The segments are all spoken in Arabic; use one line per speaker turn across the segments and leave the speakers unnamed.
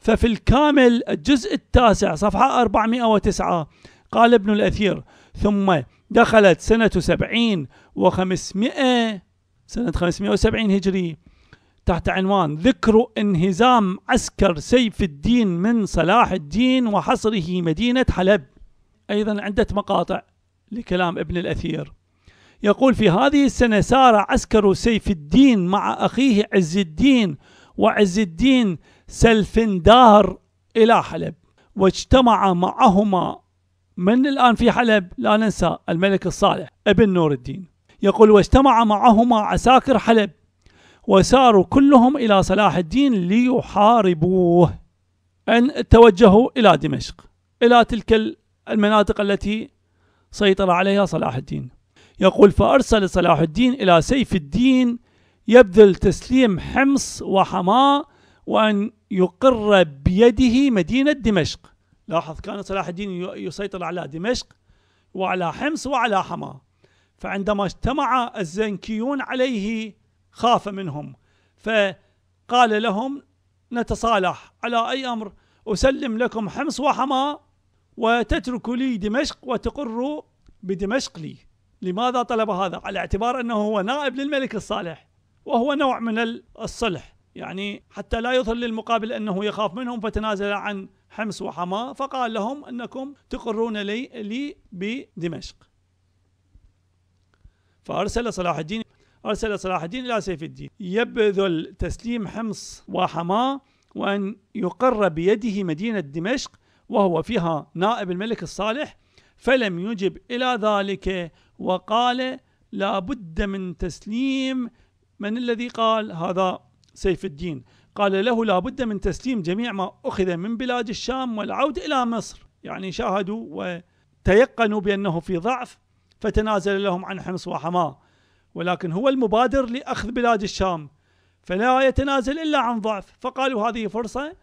ففي الكامل الجزء التاسع صفحة 409 قال ابن الأثير ثم دخلت سنة سبعين وخمسمائة سنة 570 هجري تحت عنوان ذكر انهزام عسكر سيف الدين من صلاح الدين وحصره مدينة حلب أيضا عدة مقاطع لكلام ابن الأثير يقول في هذه السنة سار عسكر سيف الدين مع أخيه عز الدين وعز الدين سلفندار إلى حلب واجتمع معهما من الآن في حلب لا ننسى الملك الصالح ابن نور الدين يقول واجتمع معهما عساكر حلب وساروا كلهم إلى صلاح الدين ليحاربوه أن توجهوا إلى دمشق إلى تلك المناطق التي سيطر عليها صلاح الدين يقول فأرسل صلاح الدين إلى سيف الدين يبذل تسليم حمص وحماه وأن يقر بيده مدينة دمشق لاحظ كان صلاح الدين يسيطر على دمشق وعلى حمص وعلى حما فعندما اجتمع الزنكيون عليه خاف منهم فقال لهم نتصالح على أي أمر أسلم لكم حمص وحما وتترك لي دمشق وتقر بدمشق لي لماذا طلب هذا؟ على اعتبار أنه هو نائب للملك الصالح وهو نوع من الصلح يعني حتى لا يظهر للمقابل أنه يخاف منهم فتنازل عن حمص وحماة فقال لهم أنكم تقرون لي, لي بدمشق فأرسل صلاح الدين أرسل صلاح الدين إلى سيف الدين يبذل تسليم حمص وحماة وأن يقر بيده مدينة دمشق وهو فيها نائب الملك الصالح فلم يجب إلى ذلك وقال لا بد من تسليم من الذي قال هذا سيف الدين قال له لابد من تسليم جميع ما أخذ من بلاد الشام والعود إلى مصر يعني شاهدوا وتيقنوا بأنه في ضعف فتنازل لهم عن حمص وحماه ولكن هو المبادر لأخذ بلاد الشام فلا يتنازل إلا عن ضعف فقالوا هذه فرصة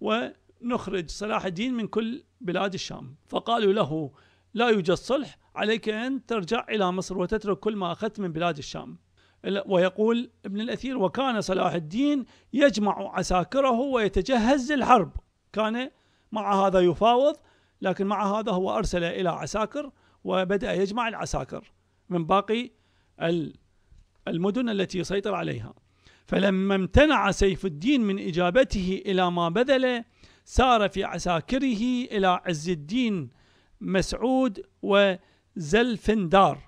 ونخرج صلاح الدين من كل بلاد الشام فقالوا له لا يوجد صلح عليك أن ترجع إلى مصر وتترك كل ما أخذت من بلاد الشام ويقول ابن الأثير وكان صلاح الدين يجمع عساكره ويتجهز للحرب كان مع هذا يفاوض لكن مع هذا هو أرسل إلى عساكر وبدأ يجمع العساكر من باقي المدن التي يسيطر عليها فلما امتنع سيف الدين من إجابته إلى ما بذل سار في عساكره إلى عز الدين مسعود وزلفندار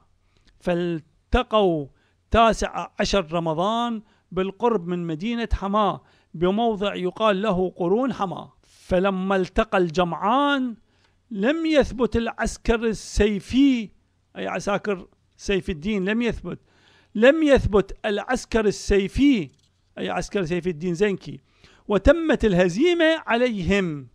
فالتقوا تاسع عشر رمضان بالقرب من مدينة حماة بموضع يقال له قرون حماة فلما التقى الجمعان لم يثبت العسكر السيفي أي عساكر سيف الدين لم يثبت لم يثبت العسكر السيفي أي عسكر سيف الدين زنكي وتمت الهزيمة عليهم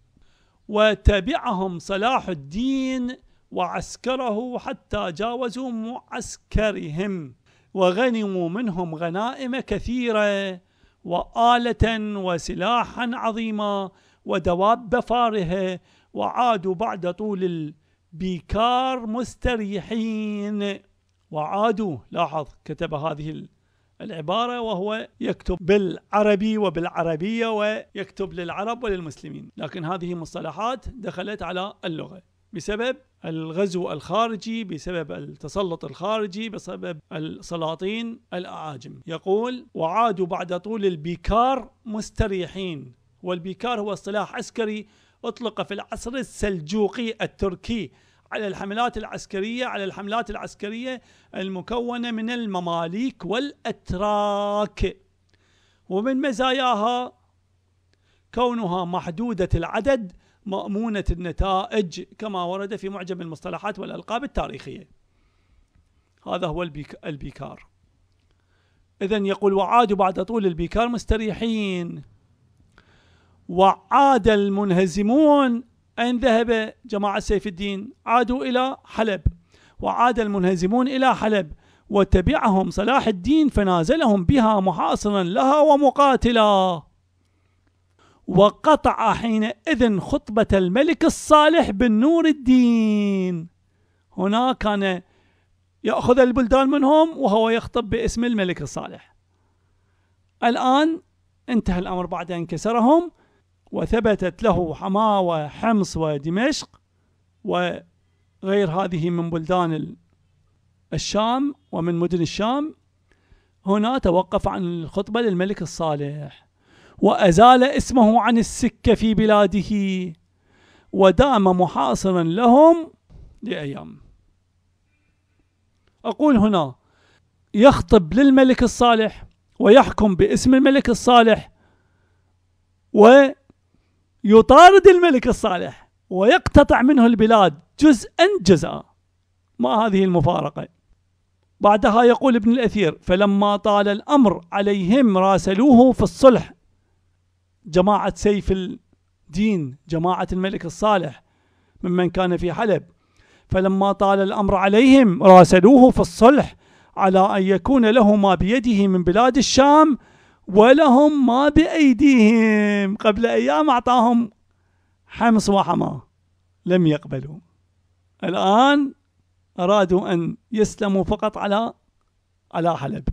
وتبعهم صلاح الدين وعسكره حتى جاوزوا معسكرهم وغنموا منهم غنائم كثيرة وآلة وسلاحا عظيما ودواب فارهة وعادوا بعد طول البيكار مستريحين وعادوا لاحظ كتب هذه العبارة وهو يكتب بالعربي وبالعربية ويكتب للعرب وللمسلمين لكن هذه مصطلحات دخلت على اللغة بسبب الغزو الخارجي بسبب التسلط الخارجي بسبب السلاطين الأعاجم يقول وعادوا بعد طول البكار مستريحين والبكار هو اصطلاح عسكري أطلق في العصر السلجوقي التركي على الحملات العسكرية على الحملات العسكرية المكونة من المماليك والأتراك ومن مزاياها كونها محدودة العدد مأمونة النتائج كما ورد في معجم المصطلحات والألقاب التاريخية هذا هو البيكار إذا يقول وعادوا بعد طول البيكار مستريحين وعاد المنهزمون أين ذهب جماعة سيف الدين عادوا إلى حلب وعاد المنهزمون إلى حلب وتبعهم صلاح الدين فنازلهم بها محاصرا لها ومقاتلا وقطع حينئذ خطبة الملك الصالح بن نور الدين هنا كان يأخذ البلدان منهم وهو يخطب باسم الملك الصالح الآن انتهى الأمر بعد أن كسرهم وثبتت له حماة وحمص ودمشق وغير هذه من بلدان الشام ومن مدن الشام هنا توقف عن الخطبة للملك الصالح وأزال اسمه عن السكة في بلاده ودام محاصرا لهم لأيام أقول هنا يخطب للملك الصالح ويحكم باسم الملك الصالح ويطارد الملك الصالح ويقتطع منه البلاد جزءا جزءا ما هذه المفارقة بعدها يقول ابن الأثير فلما طال الأمر عليهم راسلوه في الصلح جماعة سيف الدين جماعة الملك الصالح ممن كان في حلب فلما طال الأمر عليهم راسلوه في الصلح على أن يكون له ما بيده من بلاد الشام ولهم ما بأيديهم قبل أيام أعطاهم حمص وحما لم يقبلوا الآن أرادوا أن يسلموا فقط على على حلب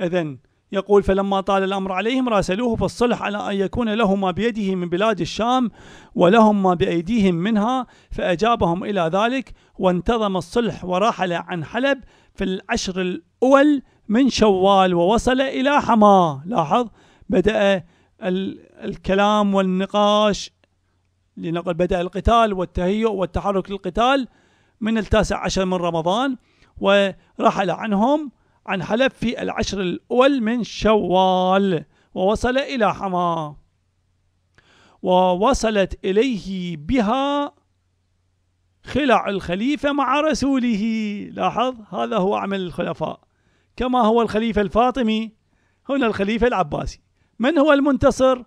إذن يقول فلما طال الأمر عليهم راسلوه في الصلح على أن يكون له ما بيده من بلاد الشام ولهم ما بأيديهم منها فأجابهم إلى ذلك وانتظم الصلح ورحل عن حلب في العشر الأول من شوال ووصل إلى حما لاحظ بدأ الكلام والنقاش لنقل بدأ القتال والتهيؤ والتحرك للقتال من التاسع عشر من رمضان ورحل عنهم عن حلب في العشر الأول من شوال ووصل إلى حما ووصلت إليه بها خلع الخليفة مع رسوله لاحظ هذا هو عمل الخلفاء كما هو الخليفة الفاطمي هنا الخليفة العباسي من هو المنتصر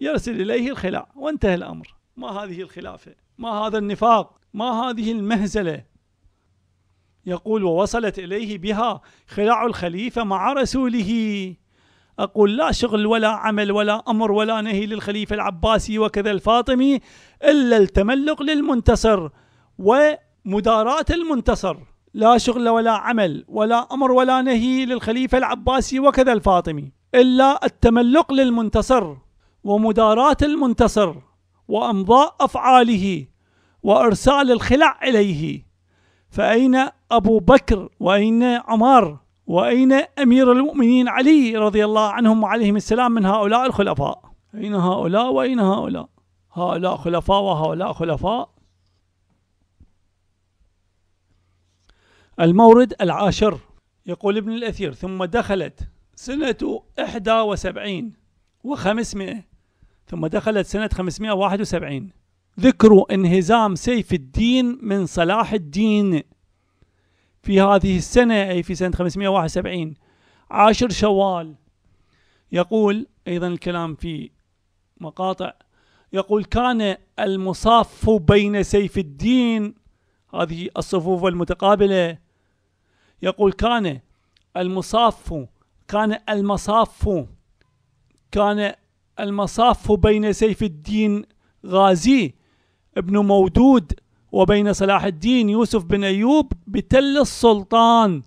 يرسل إليه الخلع وانتهى الأمر ما هذه الخلافة ما هذا النفاق ما هذه المهزلة يقول ووصلت إليه بها خلاع الخليفة مع رسوله أقول لا شغل ولا عمل ولا أمر ولا نهي للخليفة العباسي وكذا الفاطمي إلا التملق للمنتصر ومداراة المنتصر لا شغل ولا عمل ولا أمر ولا نهي للخليفة العباسي وكذا الفاطمي إلا التملق للمنتصر ومداراة المنتصر وأمضاء أفعاله وإرسال الخلع إليه فأين أبو بكر وأين عمر وأين أمير المؤمنين علي رضي الله عنهم وعليهم السلام من هؤلاء الخلفاء أين هؤلاء وأين هؤلاء هؤلاء خلفاء وهؤلاء خلفاء المورد العاشر يقول ابن الأثير ثم دخلت سنة إحدى وسبعين وخمسمائة ثم دخلت سنة 571 ذكر انهزام سيف الدين من صلاح الدين في هذه السنة أي في سنة 571 عاشر شوال يقول أيضا الكلام في مقاطع يقول كان المصاف بين سيف الدين هذه الصفوف المتقابلة يقول كان المصاف كان المصاف كان المصاف بين سيف الدين غازي ابن مودود وبين صلاح الدين يوسف بن أيوب بتل السلطان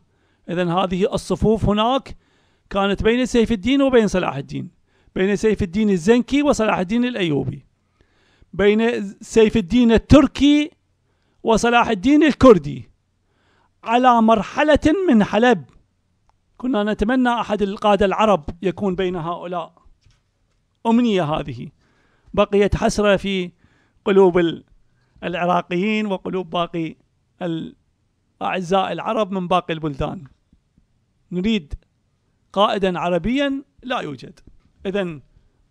إذا هذه الصفوف هناك كانت بين سيف الدين وبين صلاح الدين بين سيف الدين الزنكي وصلاح الدين الأيوبي بين سيف الدين التركي وصلاح الدين الكردي على مرحلة من حلب كنا نتمنى أحد القادة العرب يكون بين هؤلاء أمنية هذه بقيت حسرة في قلوب العراقيين وقلوب باقي الأعزاء العرب من باقي البلدان نريد قائدا عربيا لا يوجد إذا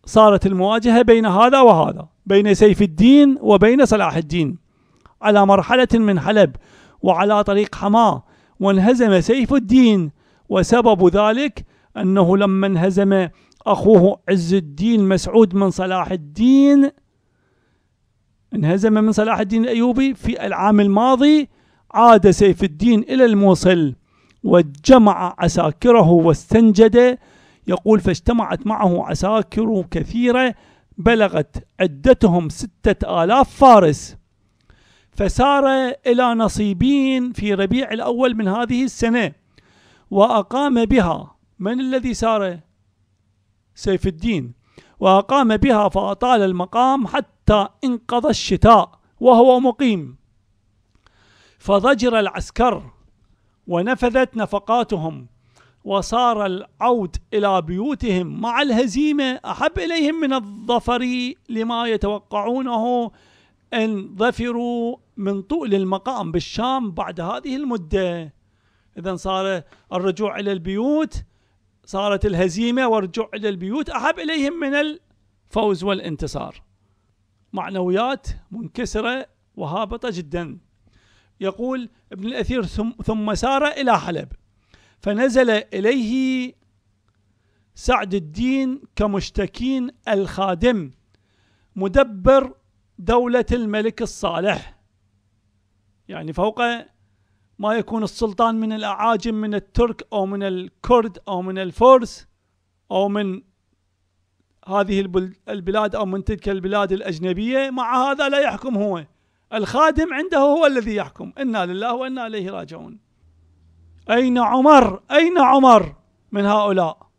صارت المواجهة بين هذا وهذا بين سيف الدين وبين صلاح الدين على مرحلة من حلب وعلى طريق حماه وانهزم سيف الدين وسبب ذلك أنه لما انهزم أخوه عز الدين مسعود من صلاح الدين انهزم من صلاح الدين الأيوبي في العام الماضي عاد سيف الدين إلى الموصل وجمع عساكره واستنجد يقول فاجتمعت معه عساكر كثيرة بلغت عدتهم ستة آلاف فارس فسار إلى نصيبين في ربيع الأول من هذه السنة وأقام بها من الذي سار سيف الدين وأقام بها فأطال المقام حتى انقضى الشتاء وهو مقيم فضجر العسكر ونفذت نفقاتهم وصار العود إلى بيوتهم مع الهزيمة أحب إليهم من الظفر لما يتوقعونه أن ظفروا من طول المقام بالشام بعد هذه المدة إذا صار الرجوع إلى البيوت صارت الهزيمة والرجوع إلى البيوت أحب إليهم من الفوز والانتصار معنويات منكسرة وهابطة جدا يقول ابن الأثير ثم سار إلى حلب فنزل إليه سعد الدين كمشتكين الخادم مدبر دولة الملك الصالح يعني فوق ما يكون السلطان من الأعاجم من الترك أو من الكرد أو من الفرس أو من هذه البلاد أو من تلك البلاد الأجنبية مع هذا لا يحكم هو الخادم عنده هو الذي يحكم إنا لله وإنا إليه راجعون أين عمر أين عمر من هؤلاء